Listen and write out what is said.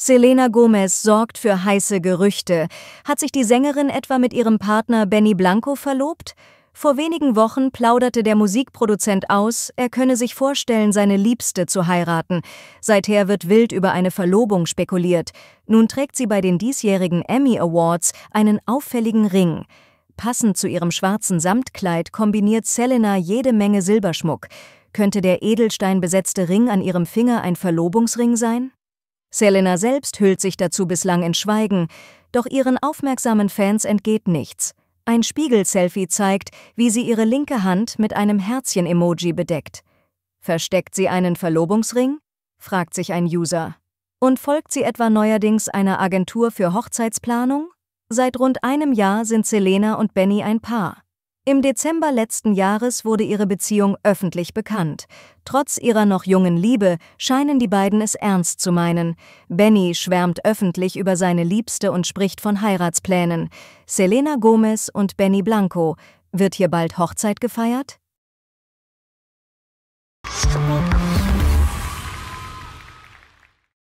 Selena Gomez sorgt für heiße Gerüchte. Hat sich die Sängerin etwa mit ihrem Partner Benny Blanco verlobt? Vor wenigen Wochen plauderte der Musikproduzent aus, er könne sich vorstellen, seine Liebste zu heiraten. Seither wird wild über eine Verlobung spekuliert. Nun trägt sie bei den diesjährigen Emmy Awards einen auffälligen Ring. Passend zu ihrem schwarzen Samtkleid kombiniert Selena jede Menge Silberschmuck. Könnte der edelsteinbesetzte Ring an ihrem Finger ein Verlobungsring sein? Selena selbst hüllt sich dazu bislang in Schweigen, doch ihren aufmerksamen Fans entgeht nichts. Ein Spiegel-Selfie zeigt, wie sie ihre linke Hand mit einem Herzchen-Emoji bedeckt. Versteckt sie einen Verlobungsring? fragt sich ein User. Und folgt sie etwa neuerdings einer Agentur für Hochzeitsplanung? Seit rund einem Jahr sind Selena und Benny ein Paar. Im Dezember letzten Jahres wurde ihre Beziehung öffentlich bekannt. Trotz ihrer noch jungen Liebe scheinen die beiden es ernst zu meinen. Benny schwärmt öffentlich über seine Liebste und spricht von Heiratsplänen. Selena Gomez und Benny Blanco. Wird hier bald Hochzeit gefeiert?